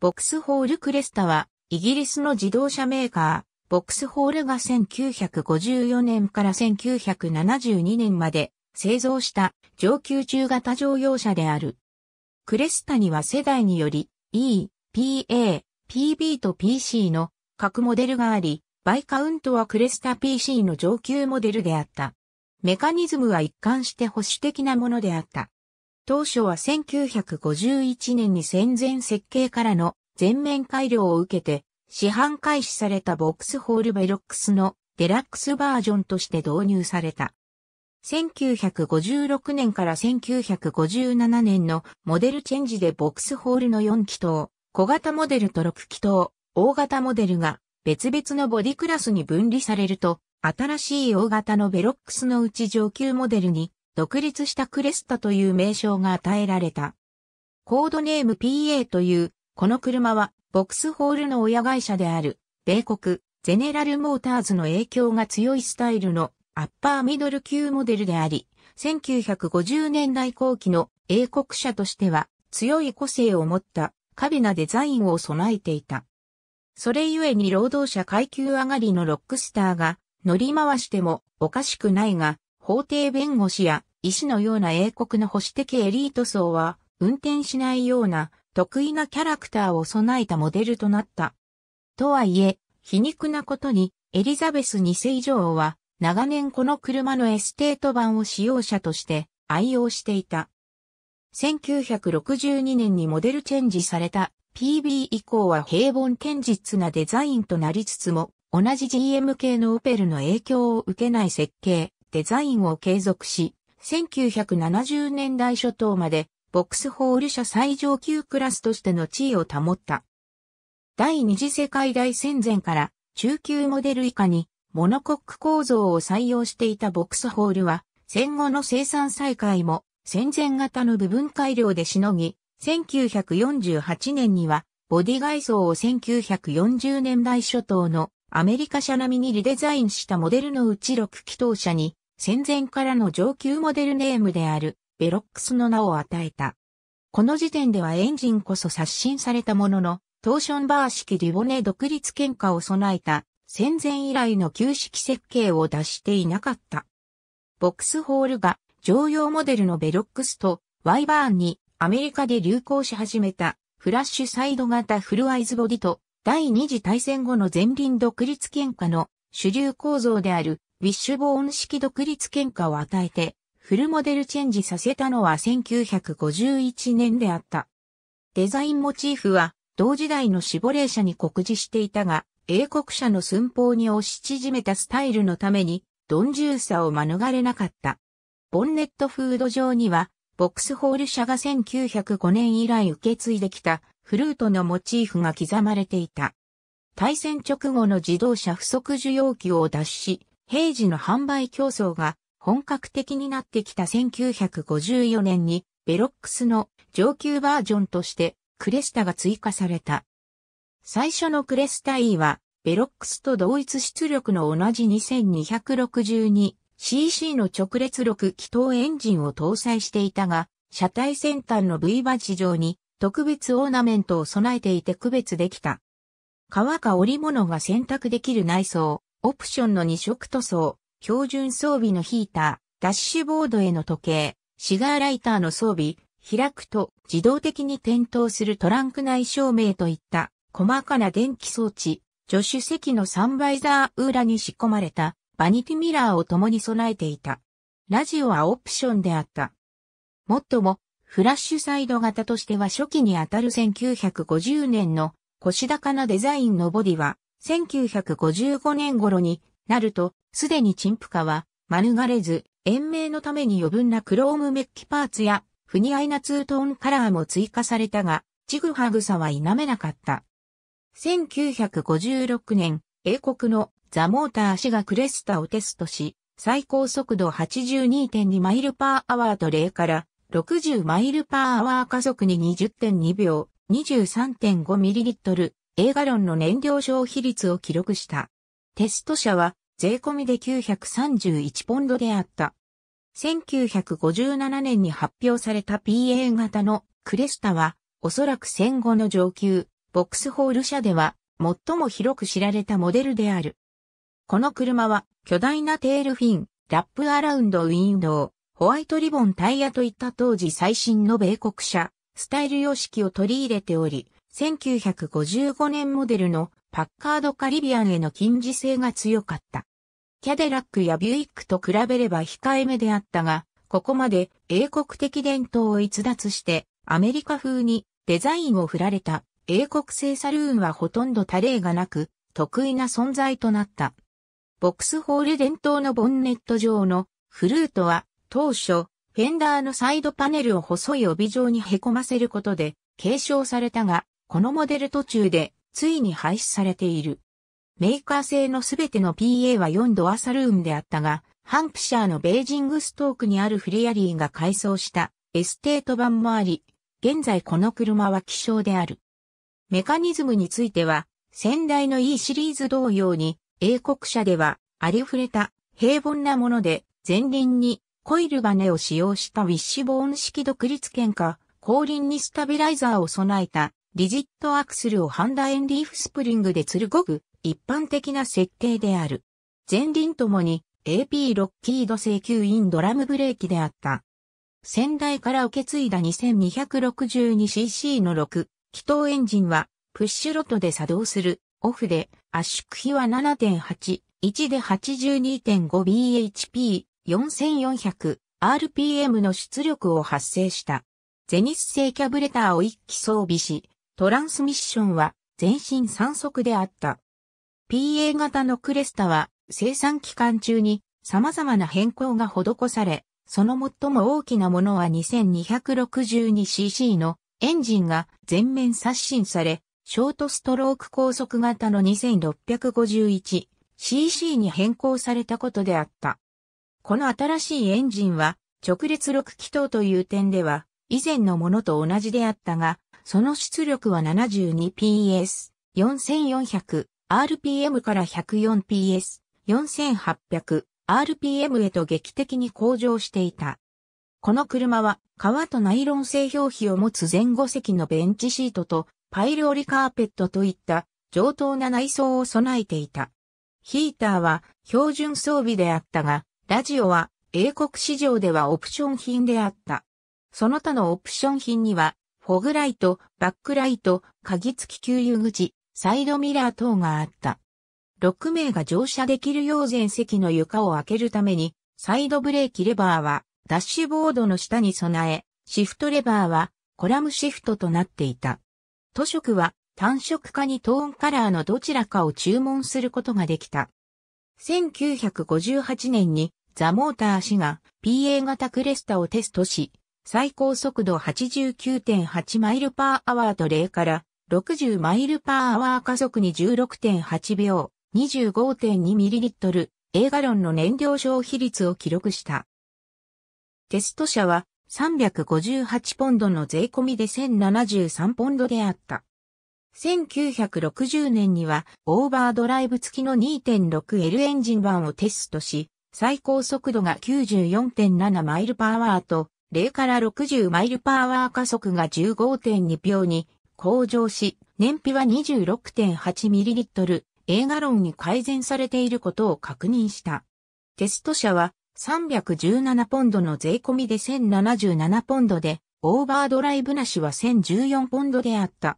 ボックスホールクレスタは、イギリスの自動車メーカー、ボックスホールが1954年から1972年まで製造した上級中型乗用車である。クレスタには世代により E、PA、PB と PC の各モデルがあり、バイカウントはクレスタ PC の上級モデルであった。メカニズムは一貫して保守的なものであった。当初は1951年に戦前設計からの全面改良を受けて、市販開始されたボックスホールベロックスのデラックスバージョンとして導入された。1956年から1957年のモデルチェンジでボックスホールの4気筒、小型モデルと6気筒、大型モデルが別々のボディクラスに分離されると、新しい大型のベロックスのうち上級モデルに独立したクレスタという名称が与えられた。コードネーム PA という、この車は、ボックスホールの親会社である、米国、ゼネラルモーターズの影響が強いスタイルのアッパーミドル級モデルであり、1950年代後期の英国車としては強い個性を持った華美なデザインを備えていた。それゆえに労働者階級上がりのロックスターが乗り回してもおかしくないが、法廷弁護士や石のような英国の保守的エリート層は、運転しないような得意なキャラクターを備えたモデルとなった。とはいえ、皮肉なことに、エリザベス2世女王は、長年この車のエステート版を使用者として愛用していた。1962年にモデルチェンジされた PB 以降は平凡堅実なデザインとなりつつも、同じ GM 系のオペルの影響を受けない設計、デザインを継続し、1970年代初頭まで、ボックスホール社最上級クラスとしての地位を保った。第二次世界大戦前から中級モデル以下にモノコック構造を採用していたボックスホールは戦後の生産再開も戦前型の部分改良でしのぎ、1948年にはボディ外装を1940年代初頭のアメリカ車並みにリデザインしたモデルのうち6気筒車に戦前からの上級モデルネームであるベロックスの名を与えた。この時点ではエンジンこそ刷新されたものの、トーションバー式リボネ独立喧嘩を備えた戦前以来の旧式設計を出していなかった。ボックスホールが常用モデルのベロックスとワイバーンにアメリカで流行し始めたフラッシュサイド型フルアイズボディと第二次大戦後の前輪独立喧嘩の主流構造であるウィッシュボーン式独立喧嘩を与えて、フルモデルチェンジさせたのは1951年であった。デザインモチーフは、同時代の死亡霊者に告示していたが、英国社の寸法に押し縮めたスタイルのために、鈍重さを免れなかった。ボンネットフード上には、ボックスホール社が1905年以来受け継いできたフルートのモチーフが刻まれていた。対戦直後の自動車不足需要機を脱し、平時の販売競争が本格的になってきた1954年にベロックスの上級バージョンとしてクレスタが追加された。最初のクレスタ E はベロックスと同一出力の同じ 2262cc の直列力気筒エンジンを搭載していたが、車体先端の V バッジ上に特別オーナメントを備えていて区別できた。革か織物が選択できる内装、オプションの2色塗装、標準装備のヒーター、ダッシュボードへの時計、シガーライターの装備、開くと自動的に点灯するトランク内照明といった細かな電気装置、助手席のサンバイザー裏に仕込まれたバニティミラーを共に備えていた。ラジオはオプションであった。もっとも、フラッシュサイド型としては初期にあたる1950年の腰高なデザインのボディは1955年頃になると、すでに陳腐化は免れず、延命のために余分なクロームメッキパーツや不似合いなツートーンカラーも追加されたが、ちぐはぐさは否めなかった。1956年、英国のザ・モーター氏がクレスタをテストし、最高速度82.2マイルパーアワーと0から60マイルパーアワー加速に20.2秒、23.5ミリリットル映画論の燃料消費率を記録した。テスト車は税込みで931ポンドであった。1957年に発表された PA 型のクレスタは、おそらく戦後の上級、ボックスホール車では、最も広く知られたモデルである。この車は、巨大なテールフィン、ラップアラウンドウィンドウ、ホワイトリボンタイヤといった当時最新の米国車、スタイル様式を取り入れており、1955年モデルのパッカードカリビアンへの近似性が強かった。キャデラックやビュイックと比べれば控えめであったが、ここまで英国的伝統を逸脱してアメリカ風にデザインを振られた英国製サルーンはほとんどレ例がなく得意な存在となった。ボックスホール伝統のボンネット上のフルートは当初フェンダーのサイドパネルを細い帯状に凹ませることで継承されたがこのモデル途中でついに廃止されている。メーカー製のすべての PA は4ドアサルームであったが、ハンプシャーのベージングストークにあるフリアリーが改装したエステート版もあり、現在この車は希少である。メカニズムについては、先代の E シリーズ同様に、英国車ではありふれた平凡なもので、前輪にコイルバネを使用したウィッシュボーン式独立圏か、後輪にスタビライザーを備えたリジットアクスルをハンダエンリーフスプリングでつるごく一般的な設計である。前輪ともに AP ロッキード請求インドラムブレーキであった。先代から受け継いだ 2262cc の6気筒エンジンはプッシュロットで作動するオフで圧縮比は7.8、1で 82.5bhp4400rpm の出力を発生した。ゼニス製キャブレターを一気装備し、トランスミッションは全身3足であった。PA 型のクレスタは生産期間中に様々な変更が施され、その最も大きなものは 2262cc のエンジンが全面刷新され、ショートストローク高速型の 2651cc に変更されたことであった。この新しいエンジンは直列6気筒という点では以前のものと同じであったが、その出力は 72PS、4400、RPM から 104PS、4800、RPM へと劇的に向上していた。この車は、革とナイロン製表皮を持つ前後席のベンチシートと、パイル折りカーペットといった上等な内装を備えていた。ヒーターは標準装備であったが、ラジオは英国市場ではオプション品であった。その他のオプション品には、フォグライト、バックライト、鍵付き給油口、サイドミラー等があった。6名が乗車できるよう前席の床を開けるために、サイドブレーキレバーはダッシュボードの下に備え、シフトレバーはコラムシフトとなっていた。塗色は単色化にトーンカラーのどちらかを注文することができた。1958年にザ・モーター氏が PA 型クレスタをテストし、最高速度89.8マイルパーアワーと0から60マイルパーアワー加速に16.8秒2 5 2ット A ガロンの燃料消費率を記録した。テスト車は358ポンドの税込みで1073ポンドであった。1960年にはオーバードライブ付きの 2.6L エンジン版をテストし、最高速度が94.7マイルパーワーと0から60マイルパワー加速が15.2秒に向上し、燃費は2 6 8ット A ガロンに改善されていることを確認した。テスト車は317ポンドの税込みで1077ポンドで、オーバードライブなしは1014ポンドであった。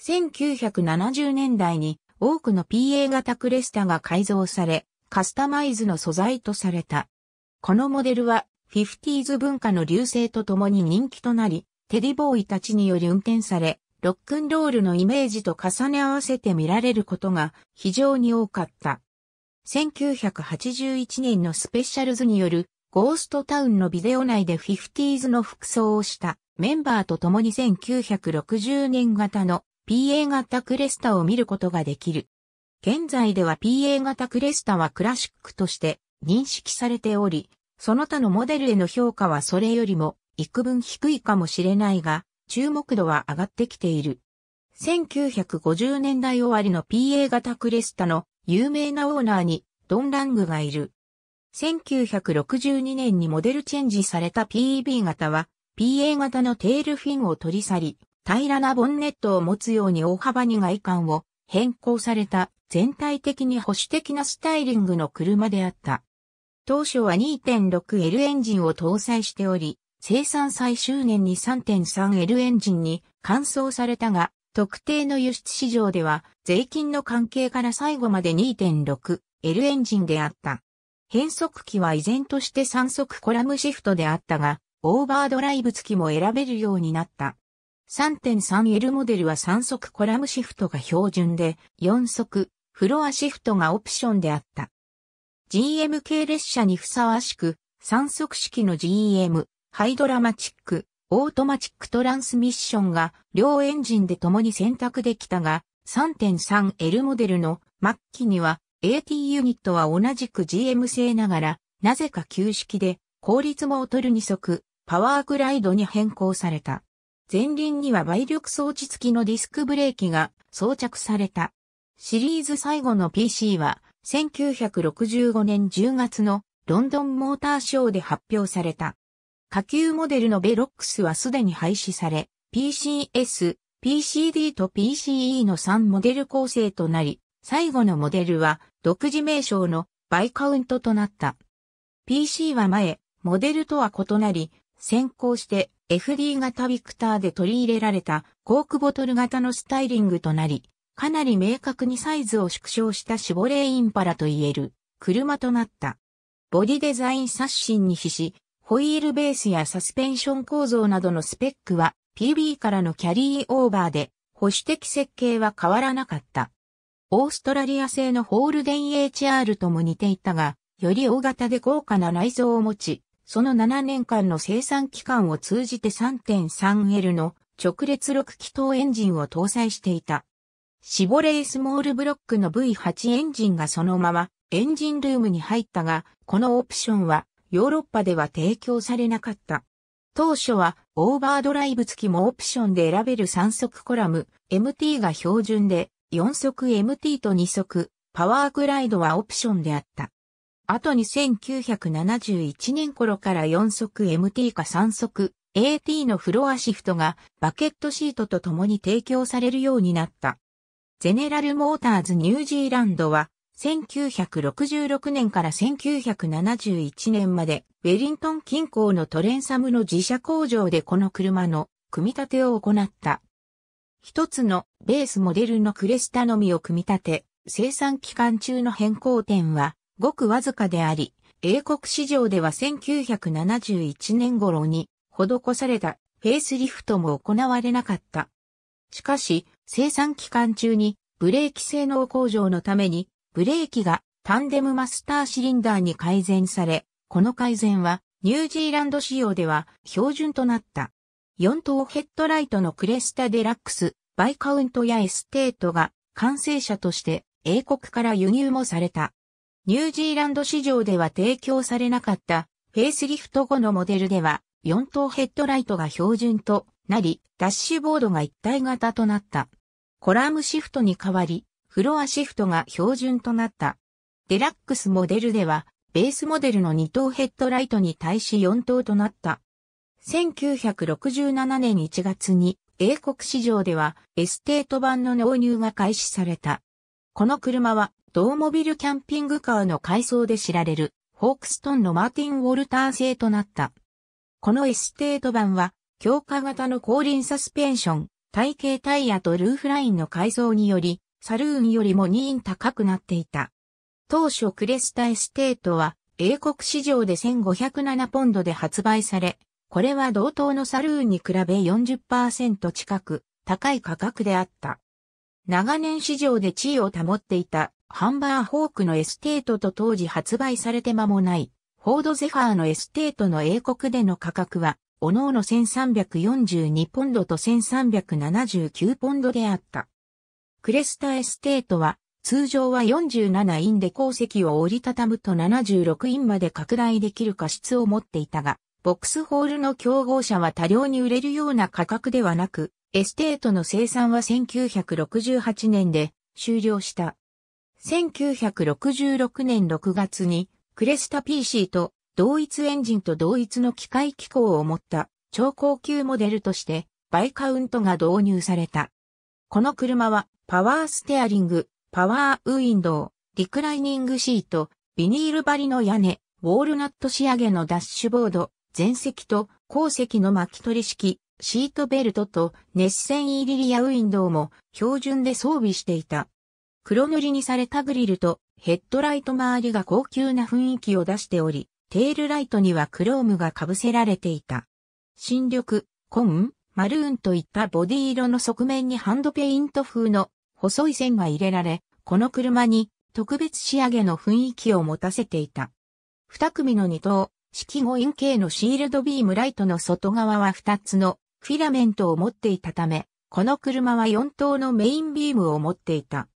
1970年代に多くの PA 型クレスタが改造され、カスタマイズの素材とされた。このモデルはフィフティーズ文化の流星とともに人気となり、テディボーイたちにより運転され、ロックンロールのイメージと重ね合わせて見られることが非常に多かった。1981年のスペシャルズによるゴーストタウンのビデオ内でフィフティーズの服装をしたメンバーと共に1960年型の PA 型クレスタを見ることができる。現在では PA 型クレスタはクラシックとして認識されており、その他のモデルへの評価はそれよりも幾分低いかもしれないが、注目度は上がってきている。1950年代終わりの PA 型クレスタの有名なオーナーにドン・ラングがいる。1962年にモデルチェンジされた PEB 型は PA 型のテールフィンを取り去り、平らなボンネットを持つように大幅に外観を変更された全体的に保守的なスタイリングの車であった。当初は 2.6L エンジンを搭載しており、生産最終年に 3.3L エンジンに換装されたが、特定の輸出市場では税金の関係から最後まで 2.6L エンジンであった。変速機は依然として3速コラムシフトであったが、オーバードライブ付きも選べるようになった。3.3L モデルは3速コラムシフトが標準で、4速フロアシフトがオプションであった。GM 系列車にふさわしく、三速式の GM、ハイドラマチック、オートマチックトランスミッションが両エンジンで共に選択できたが、3.3L モデルの末期には AT ユニットは同じく GM 製ながら、なぜか旧式で、効率も劣る二足、パワーグライドに変更された。前輪には倍力装置付きのディスクブレーキが装着された。シリーズ最後の PC は、1965年10月のロンドンモーターショーで発表された。下級モデルのベロックスはすでに廃止され、PCS、PCD と PCE の3モデル構成となり、最後のモデルは独自名称のバイカウントとなった。PC は前、モデルとは異なり、先行して FD 型ビクターで取り入れられたコークボトル型のスタイリングとなり、かなり明確にサイズを縮小したシボレーインパラと言える車となった。ボディデザイン刷新に比し、ホイールベースやサスペンション構造などのスペックは PB からのキャリーオーバーで保守的設計は変わらなかった。オーストラリア製のホールデン HR とも似ていたが、より大型で豪華な内蔵を持ち、その7年間の生産期間を通じて 3.3L の直列6気筒エンジンを搭載していた。シボレースモールブロックの V8 エンジンがそのままエンジンルームに入ったが、このオプションはヨーロッパでは提供されなかった。当初はオーバードライブ付きもオプションで選べる3速コラム MT が標準で4速 MT と2速パワーグライドはオプションであった。あと1971年頃から4速 MT か3速 AT のフロアシフトがバケットシートと共に提供されるようになった。ゼネラルモーターズニュージーランドは、1966年から1971年まで、ウェリントン近郊のトレンサムの自社工場でこの車の組み立てを行った。一つのベースモデルのクレスタのみを組み立て、生産期間中の変更点はごくわずかであり、英国市場では1971年頃に施されたフェイスリフトも行われなかった。しかし、生産期間中にブレーキ性能向上のためにブレーキがタンデムマスターシリンダーに改善され、この改善はニュージーランド仕様では標準となった。4等ヘッドライトのクレスタデラックス、バイカウントやエステートが完成車として英国から輸入もされた。ニュージーランド市場では提供されなかったフェイスリフト後のモデルでは4等ヘッドライトが標準となり、ダッシュボードが一体型となった。コラムシフトに代わり、フロアシフトが標準となった。デラックスモデルでは、ベースモデルの2等ヘッドライトに対し4等となった。1967年1月に英国市場ではエステート版の納入が開始された。この車はドーモビルキャンピングカーの改装で知られるホークストンのマーティン・ウォルター製となった。このエステート版は強化型の後輪サスペンション、体型タイヤとルーフラインの改造により、サルーンよりも2位ン高くなっていた。当初クレスタエステートは、英国市場で1507ポンドで発売され、これは同等のサルーンに比べ40%近く高い価格であった。長年市場で地位を保っていたハンバーホークのエステートと当時発売されて間もない、フォードゼファーのエステートの英国での価格はおのおの1342ポンドと1379ポンドであった。クレスタエステートは、通常は47インで鉱石を折りたたむと76インまで拡大できる過失を持っていたが、ボックスホールの競合者は多量に売れるような価格ではなく、エステートの生産は1968年で終了した。1966年6月にクレスタ PC と同一エンジンと同一の機械機構を持った超高級モデルとしてバイカウントが導入された。この車はパワーステアリング、パワーウィンドウ、リクライニングシート、ビニール張りの屋根、ウォールナット仕上げのダッシュボード、前席と後席の巻き取り式、シートベルトと熱線イリリアウィンドウも標準で装備していた。黒塗りにされたグリルとヘッドライト周りが高級な雰囲気を出しており、テールライトにはクロームが被せられていた。新緑、コン、マルーンといったボディ色の側面にハンドペイント風の細い線が入れられ、この車に特別仕上げの雰囲気を持たせていた。二組の二四式後陰形のシールドビームライトの外側は二つのフィラメントを持っていたため、この車は四灯のメインビームを持っていた。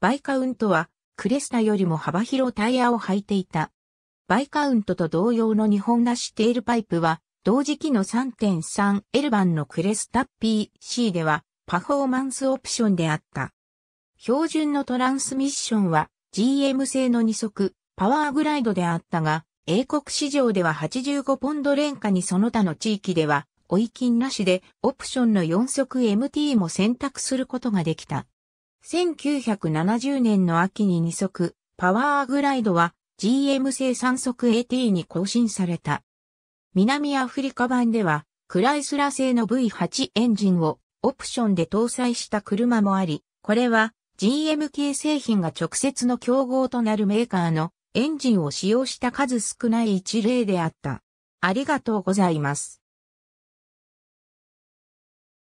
バイカウントはクレスタよりも幅広タイヤを履いていた。バイカウントと同様の日本らしテールパイプは、同時期の 3.3L 版のクレスタ PC ではパフォーマンスオプションであった。標準のトランスミッションは GM 製の2足、パワーグライドであったが、英国市場では85ポンド廉価にその他の地域では、追い金なしでオプションの4足 MT も選択することができた。1970年の秋に2足、パワーグライドは GM 製3速 AT に更新された。南アフリカ版では、クライスラ製の V8 エンジンをオプションで搭載した車もあり、これは GM 系製品が直接の競合となるメーカーのエンジンを使用した数少ない一例であった。ありがとうございます。